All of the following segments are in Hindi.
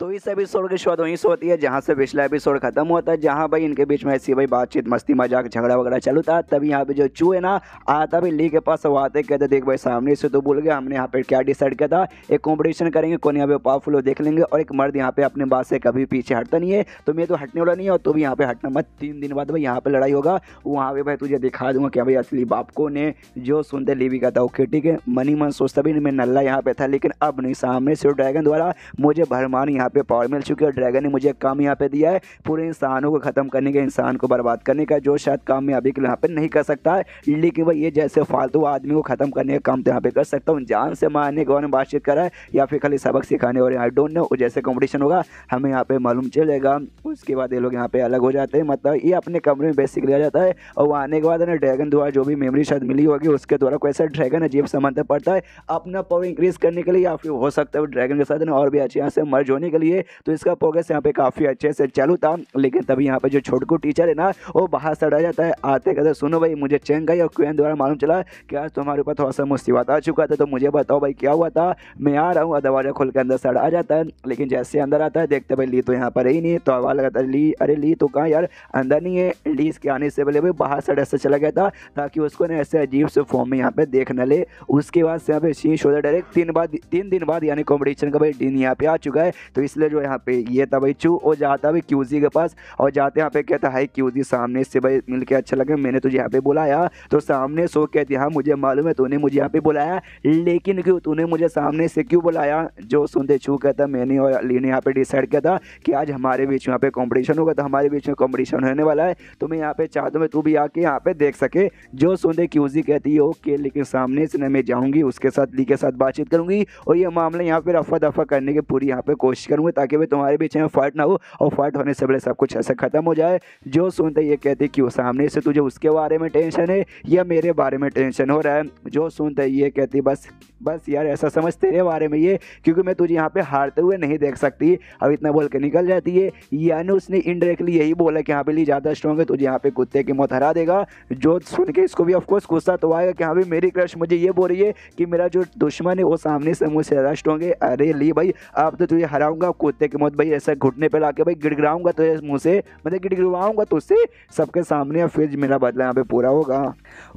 तो इस एपिसोड की शुरुआत वहीं से होती है जहाँ से पिछला एपिसोड खत्म होता है जहाँ भाई इनके बीच में ऐसी भाई बातचीत मस्ती मजाक झगड़ा वगैरह चलू था तभी यहाँ पे जो चू है ना आता भी ली के पास वो आते कहते देख भाई सामने से तो भूल गया हमने यहाँ पे क्या डिसाइड किया था एक कॉम्पिटिशन करेंगे कौन यहाँ पे पावरफुल हो देख लेंगे और एक मर्द यहाँ पे अपने बात से कभी पीछे हटता नहीं है तो मैं तो हटने वाला नहीं है और तो भी यहाँ पे हटना मत तीन दिन बाद भाई यहाँ पे लड़ाई होगा वहाँ पे भाई तुझे दिखा दूंगा क्या भाई असली बाप को ने जो सुनते लीवी का था ओके ठीक है मनी मन सोचता भी मैं नल्ला यहाँ पे था लेकिन अब नहीं सामने से ड्रैगन तो द्वारा मुझे भरमान यहाँ यहाँ पे पावर मिल चुकी है और ड्रैगन ने मुझे काम यहाँ पे दिया है पूरे इंसानों को ख़त्म करने का इंसान को बर्बाद करने का जो शायद काम मैं अभी यहाँ पे नहीं कर सकता है लेकिन वह ये जैसे फालतू आदमी को ख़त्म करने का काम तो यहाँ पे कर सकता हूँ जान से मारने के बारे में बातचीत करा है या फिर खाली सबक सिखाने और आई डोंट नो जैसे कॉम्पिटिशन होगा हमें यहाँ पे मालूम चलेगा उसके बाद ये लोग यहाँ पे अलग हो जाते हैं मतलब ये अपने कमरे में बेसिक लिया जाता है और वहाँ आने के बाद ना ड्रैगन द्वारा जो भी मेमोरी शायद मिली होगी उसके द्वारा कोई ऐसा ड्रैगन अजीब सामानता मतलब पड़ता है अपना पावर इंक्रीज करने के लिए या फिर हो सकता है ड्रैगन के साथ और भी अच्छे यहाँ से मर्ज होने के लिए तो इसका प्रोग्रेस यहाँ पे काफ़ी अच्छे से चालू था लेकिन तभी यहाँ पे जो छोटकू टीचर है ना वो बाहर से डर जाता है आते कहते सुनो भाई मुझे चेंग गई और क्वेन द्वारा मालूम चला कि आज तुम्हारे ऊपर थोड़ा सा मुसीबत आ चुका था तो मुझे बताओ भाई क्या हुआ था मैं आ रहा हूँ और दरवाजा खोल के अंदर सड़ आ जाता है लेकिन जैसे अंदर आता है देखते भाई ली तो यहाँ पर ही नहीं तो आवाज़ लगाता ली अरे ली तो कहाँ यार अंदर नहीं है ली इसके आने से पहले भाई बाहर सड़ ऐसे चला गया था ताकि उसको ना ऐसे अजीब से फॉर्म में यहाँ पे देख ले उसके बाद से यहाँ पे शी शोधा डायरेक्ट तीन बाद तीन दिन बाद यानी कॉम्पिटिशन का भाई दिन यहाँ पे आ चुका है तो इसलिए जो यहाँ पे ये था भाई चू और जाता भाई क्यूजी के पास और जाते यहाँ पे कहता है क्यूजी सामने से भाई मिल के अच्छा लगा मैंने तुझे यहाँ पे बुलाया तो सामने सो कहती हाँ मुझे मालूम है तूने मुझे यहाँ पे बुलाया लेकिन क्यों तूने मुझे सामने से क्यों बुलाया जो सुनते छू कहता मैंने और अली ने यहाँ पे डिसाइड किया था कि आज हमारे बीच यहाँ पे कॉम्पिटिशन होगा तो हमारे बीच में कॉम्पिटिशन होने वाला है तो मैं यहाँ पे चाहता हूँ तू भी आके यहाँ पे देख सके जो सुनते क्यूजी कहती है ओके लेकिन सामने से मैं जाऊँगी उसके साथ ली के साथ बातचीत करूँगी और ये मामला यहाँ पे रफा दफा करने की पूरी यहाँ पे कोशिश करूँगी ताकि भी तुम्हारे बीच में फाइट ना हो और फाइट होने से पहले सब कुछ ऐसा ख़त्म हो जाए जो सुनते ये कहते कि वो सामने से तुझे उसके बारे में टेंशन है या मेरे बारे में टेंशन हो रहा है जो सुनते ये कहते बस बस यार ऐसा समझ तेरे बारे में ये क्योंकि मैं तुझे यहाँ पे हारते हुए नहीं देख सकती अब इतना बोल के निकल जाती है यानी उसने इनडायरेक्टली यही बोला कि यहाँ पे ली ज़्यादा स्ट्रॉन्ग है तुझे यहाँ पे कुत्ते की मौत हरा देगा जो सुन के इसको भी ऑफकोर्स गुस्सा तो आएगा कि हाँ भाई मेरी क्रश मुझे ये बोल रही है कि मेरा जो दुश्मन है वो सामने से मुझसे ज़्यादा स्ट्रॉन्ग है अरे ली भाई आप तो तुझे हराऊंगा मारूंगा कुत्ते के मौत भाई ऐसा घुटने पे लाके भाई गिड़गिड़ाऊंगा तो मुंह से मतलब गिड़गिड़वाऊंगा तो उससे सबके सामने या फिर मेरा बदला यहाँ पे पूरा होगा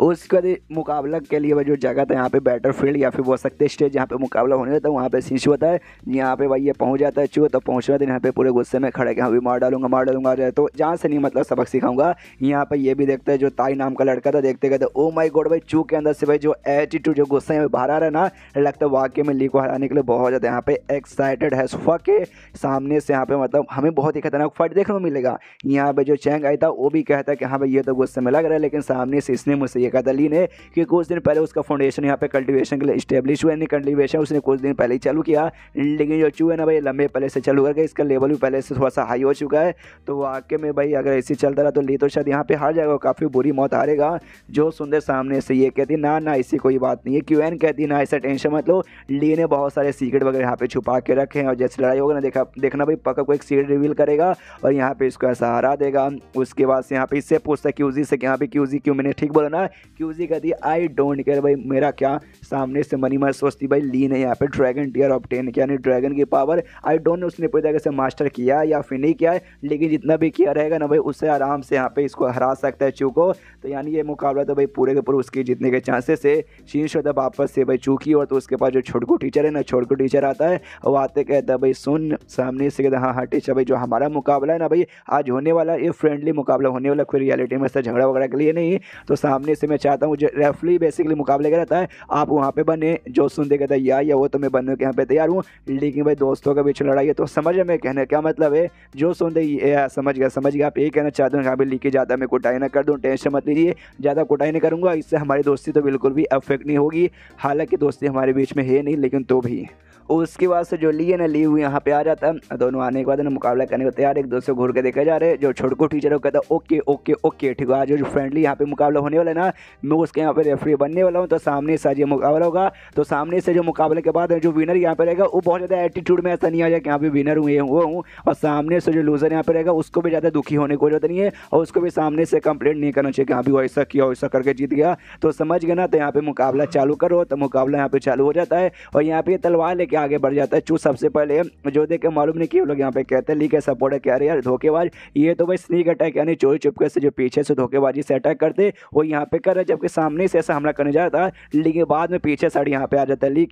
उसके बाद मुकाबला के लिए जो जगह था यहाँ पे बैटर फील्ड या फिर बोल सकते स्टेज यहाँ पे मुकाबला होने रहता है वहाँ पे शीश होता है यहाँ पे भाई ये पहुंच जाता है चू तो पहुँचना दिन यहाँ पे पूरे गुस्से में खड़े यहाँ भी मार डालूंगा मार डालूंगा जाए तो जहाँ से नहीं मतलब सबक सिखाऊंगा यहाँ पे ये भी देखता है जो ताई नाम का लड़का था देखते गए ओ माई गोड भाई चू के अंदर से भाई जो एटीट्यूड जो गुस्सा है बाहर आ रहा है ना लगता है वाक्य में ली को हराने के लिए बहुत ज़्यादा यहाँ पे एक्साइटेड है फक के सामने से यहाँ पे मतलब हमें बहुत ही खतरनाक फाइट देखने को मिलेगा यहाँ पे जो चैंग आया था वो भी कहता है कि हाँ भाई ये तो गुस्से में लग रहा है लेकिन सामने से इसने मुझसे ये कहा था ली ने कि कुछ दिन पहले उसका फाउंडेशन यहाँ पे कल्टिवेशन के लिए स्टेब्लिश हुआ यानी कल्टिवेशन उसने कुछ दिन पहले ही चालू किया लेकिन जो चू है ना भाई लंबे पहले से चालू करके इसका लेवल भी पहले से थोड़ा सा हाई हो चुका है तो वाकई में भाई अगर ऐसे चलता रहा तो ली तो शायद यहाँ पे हार जाएगा काफ़ी बुरी मौत हारेगा जो सुंदर सामने से ये कहती ना ना ऐसी कोई बात नहीं है क्यू कहती ना ऐसा टेंशन मतलब ली ने बहुत सारे सीक्रेट वगैरह यहाँ पे छुपा के रखे हैं और जैसे लड़ाई होगा ना देखा देखना भाई पक्का को एक सीट रिवील करेगा और यहाँ पे इसको ऐसा हरा देगा उसके बाद से यहाँ पे इससे पूछता है क्यूजी से यहाँ पे क्यूजी क्यों मैंने ठीक बोला ना क्यूजी कह दी आई डोंट केयर भाई मेरा क्या सामने से मनी मार सोचती भाई ली ने यहाँ पे ड्रैगन टीयर ऑप्टेन किया यानी ड्रैगन की पावर आई डोंट उसने पूरी तरह से मास्टर किया या फिर नहीं किया लेकिन जितना भी किया रहेगा ना भाई उससे आराम से यहाँ पे इसको हरा सकता है चूको तो यानी ये मुकाबला तो भाई पूरे के पूरे उसके जीतने के चांसेस है शीन शोधा वापस से भाई चूकी और तो उसके पास जो छोटकू टीचर है ना छोटकू टीचर आता है वो आते कहता है भाई सुन सुन सामने से कहते हाँ हाँ टीचर भाई जो हमारा मुकाबला है ना भाई आज होने वाला ये फ्रेंडली मुकाबला होने वाला कोई रियलिटी में झगड़ा वगैरह के लिए नहीं तो सामने से मैं चाहता हूँ रेफली बेसिकली मुकाबले का रहता है आप वहाँ पे बने जो सुन दे कहते या, या वो तो मैं बनने के यहाँ पे तैयार हूँ लेकिन भाई दोस्तों के बीच लड़ाई है तो समझ मैं कहना क्या मतलब है जो सुन दे हाँ, समझ गया समझ गया आप यही कहना चाहते हो यहाँ पर लिखे जाता मैं कुटाई ना कर दूँ टेंशन मत लीजिए ज़्यादा कुटाई नहीं करूँगा इससे हमारी दोस्ती तो बिल्कुल भी अफेक्ट नहीं होगी हालांकि दोस्ती हमारे बीच में है नहीं लेकिन तो भी उसके बाद से जो लिए ना ली हुई यहाँ पे आ जाता है दोनों आने के बाद ना मुकाबला करने को तैयार एक दूसरे को घूर के देखे जा रहे हैं जो छोटकू टीचर है कहता है ओके ओके ओके ठीक है आज जो फ्रेंडली यहाँ पे मुकाबला होने वाला है ना मैं उसके यहाँ पे रेफरी बनने वाला हूँ तो सामने से आज ये मुकाबला होगा तो सामने से जो मुकाबले के बाद जो विनर यहाँ पे रहेगा वो बहुत ज़्यादा एटीट्यूड में ऐसा नहीं आ जाए कि यहाँ पे विनर हुए हुए हूँ और सामने से जो लूजर यहाँ पे रहेगा उसको भी ज़्यादा दुखी होने को जरूरत नहीं है और उसको भी सामने से कंप्लेंट नहीं करना चाहिए कि हाँ भी वैसा किया वैसा करके जीत गया तो समझ गए ना तो यहाँ पे मुकाबला चालू करो तो मुकाबला यहाँ पे चालू हो जाता है और यहाँ पे तलवार लेके आगे बढ़ जाता है चू सबसे पहले जो देखे मालूम नहीं कि लोग यहाँ पे कहते हैं लीग के सपोर्टर कह रहे यार धोखेबाज ये तो भाई स्नीक अटैक यानी चोरी चुपके से जो पीछे से धोखेबाजी से अटैक करते वो यहाँ पे कर रहे जबकि सामने से ऐसा हमला करने जा रहा था लेकिन बाद में पीछे साइड यहाँ पे आ जाता है ली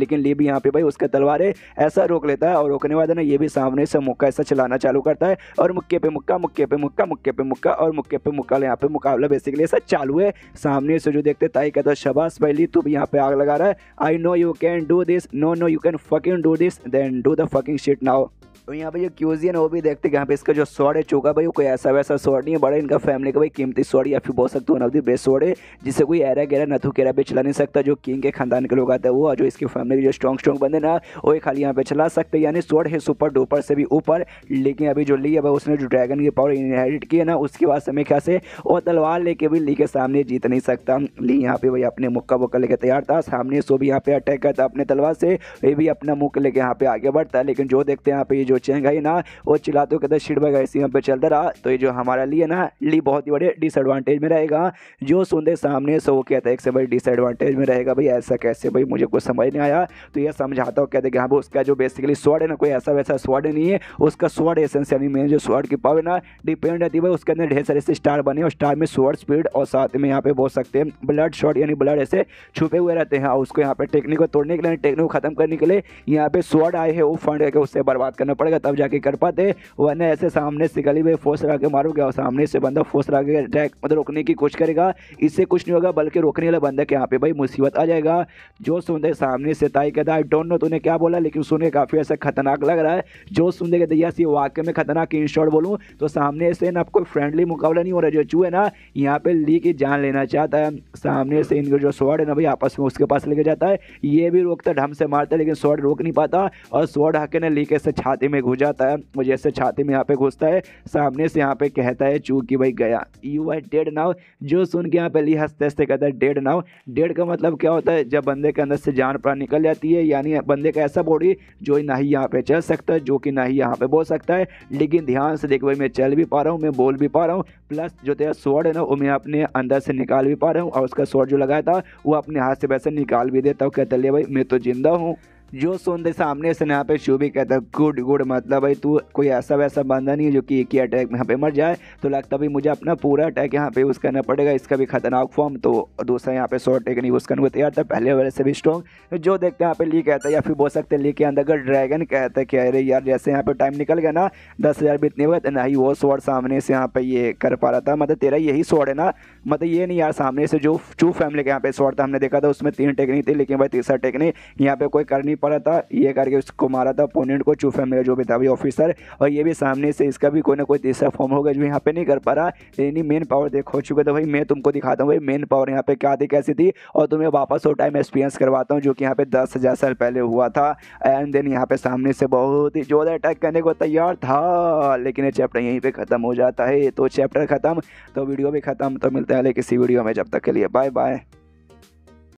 लेकिन ली भी यहाँ पे भाई उसके तलवार ऐसा रोक लेता है और रोकने वाले ना ये भी सामने से मुक्का ऐसा चलाना चालू करता है और मुक्के पे मुक्का मुक्के पे मुक्का मुक्के पे मुक्का और मुक्के पे मुक्का यहाँ पे मुकाबला बेसिकली ऐसा चालू है सामने से जो देखते ताई कहता है शबाश भाई ली तू भी यहाँ पे आग लगा रहा है I know you can do this no no you can fucking do this then do the fuck shit now और तो यहाँ पे जो क्यूजियन वो भी देखते हैं यहाँ पे इसका जो शॉर्ट है चौका भाई वो कोई ऐसा वैसा शॉर्ट नहीं है बड़ा इनका फैमिली का भाई कीमती शॉर्ट या फिर बोल सकते हो नवदी बेस्ट शॉर्ट है जिससे कोई एरा गेरा नथु केरा पे चला नहीं सकता जो किंग के खानदान के लोग आते हैं वो जो इसकी फैमिली जो स्ट्रॉन्ग स्ट्रॉन्ग बंदे ना वो खाली यहाँ पे चला सकते यानी शॉर्ट है सुपर डुपर से भी ऊपर लेकिन अभी जो ली है भाई उसने जो ड्रैगन की पावर इनहेरिट की है ना उसके बाद समय क्या से वो तलवार लेके भी ली के सामने जीत नहीं सकता ली यहाँ पे भाई अपने मुक्का वक्का लेकर तैयार था सामने सो भी यहाँ पे अटैक करता अपने तलवार से वे भी अपना मुँह लेके यहाँ पे आगे बढ़ता लेकिन जो देखते हैं यहाँ पे जो सोचे हैं भाई ना वो चिल्लाते हुए कहते शिट भाई इसी यहाँ पे चलता रहा तो ये जो हमारा लिए ना ली बहुत ही बड़े डिसएडवांटेज में रहेगा जो सुनते सामने सो कहता है एक से भाई डिसएडवांटेज में रहेगा भाई ऐसा कैसे भाई मुझे कुछ समझ नहीं आया तो ये समझाता हूँ कहते कि हाँ उसका जो बेसिकली स्वर्ड है ना कोई ऐसा वैसा स्वर्ड नहीं है उसका स्वर्ड एसेंस यानी मेन जो स्वर्ड की पावर ना डिपेंड रहती है भाई उसके अंदर ढेर सारे से स्टार बने और स्टार में स्वर्ड स्पीड और साथ में यहाँ पे बोल सकते हैं ब्लड शॉट यानी ब्लड ऐसे छुपे हुए रहते हैं और हाँ, उसको यहाँ पे टेक्निक को तोड़ने के लिए टेक्निक को खत्म करने के लिए यहाँ पे स्वर्ड आए हैं वो फंड करके उससे बर्बाद करना पड़ा पड़ेगा तब जाके कर पाते वरना ऐसे सामने से गली में फोर्स लगा के मारोगे और सामने से बंदा फोर्स लगा के अटैक मतलब रोकने की कोशिश करेगा इससे कुछ नहीं होगा बल्कि रोकने वाला बंदा के यहाँ पे भाई मुसीबत आ जाएगा जो सुन दे सामने से ताई कहता आई डोंट नो तूने क्या बोला लेकिन सुन के काफ़ी ऐसा खतरनाक लग रहा है जो सुन दे कहते ये वाक्य में खतरनाक इन शॉर्ट बोलूँ तो सामने से ना कोई फ्रेंडली मुकाबला नहीं हो रहा जो चू है ना यहाँ पर ली की जान लेना चाहता है सामने से इनका जो स्वर्ड है ना भाई आपस में उसके पास लेके जाता है ये भी रोकता ढंग से मारता लेकिन स्वर्ड रोक नहीं पाता और स्वर्ड हके ने ली के से छाती में घुस जाता है वो जैसे छाती में यहाँ पे घुसता है सामने से यहाँ पे कहता है चू भाई गया यू आर डेड नाउ जो सुन के यहाँ पे ली हंसते हंसते कहता है डेड नाउ डेड का मतलब क्या होता है जब बंदे के अंदर से जान प्राण निकल जाती है यानी बंदे का ऐसा बॉडी जो ना ही यहाँ पे चल सकता है जो कि ना ही यहाँ पे बोल सकता है लेकिन ध्यान से देख भाई मैं चल भी पा रहा हूँ मैं बोल भी पा रहा हूँ प्लस जो तेरा स्वर्ड है ना वो मैं अपने अंदर से निकाल भी पा रहा हूँ और उसका स्वर्ड जो लगाया था वो अपने हाथ से वैसे निकाल भी देता हूँ कहते ले भाई मैं तो जिंदा हूँ जो सुनते सामने से यहाँ पे शिव भी कहता है गुड गुड मतलब भाई तू कोई ऐसा वैसा बंदा नहीं है जो कि एक ही अटैक में यहाँ पे मर जाए तो लगता भी मुझे अपना पूरा अटैक यहाँ पे यूज़ करना पड़ेगा इसका भी खतरनाक फॉर्म तो दूसरा यहाँ पे शॉर्ट नहीं यूज़ करने को तैयार था पहले वाले से भी स्ट्रॉन्ग जो देखते हैं यहाँ पे ली कहता है या फिर बोल सकते हैं ली के अंदर अगर ड्रैगन कहता है कि अरे यार जैसे यहाँ पे टाइम निकल गया ना दस हज़ार हुए ना तो नहीं वो शॉर्ट सामने से यहाँ पे ये कर पा रहा था मतलब तेरा यही शॉर्ट है ना मतलब ये नहीं यार सामने से जो चू फैमिली के यहाँ पे शॉर्ट था हमने देखा था उसमें तीन नहीं थी लेकिन भाई तीसरा नहीं यहाँ पे कोई कर नहीं पड़ा था ये करके उसको मारा था अपोनेंट को चूफा मेरा जो भी था अभी ऑफिसर और ये भी सामने से इसका भी कोई ना कोई तीसरा फॉर्म होगा जो यहाँ पे नहीं कर पा रहा यानी मेन पावर देखो चुके तो भाई मैं तुमको दिखाता हूँ भाई मेन पावर यहाँ पे क्या थी कैसी थी और तुम्हें वापस वो टाइम एक्सपीरियंस करवाता हूँ जो कि यहाँ पे दस हज़ार साल पहले हुआ था एंड देन यहाँ पे सामने से बहुत ही जोर अटैक करने को तैयार था लेकिन ये चैप्टर यहीं पर ख़त्म हो जाता है तो चैप्टर ख़त्म तो वीडियो भी ख़त्म तो मिलते हैं किसी वीडियो में जब तक के लिए बाय बाय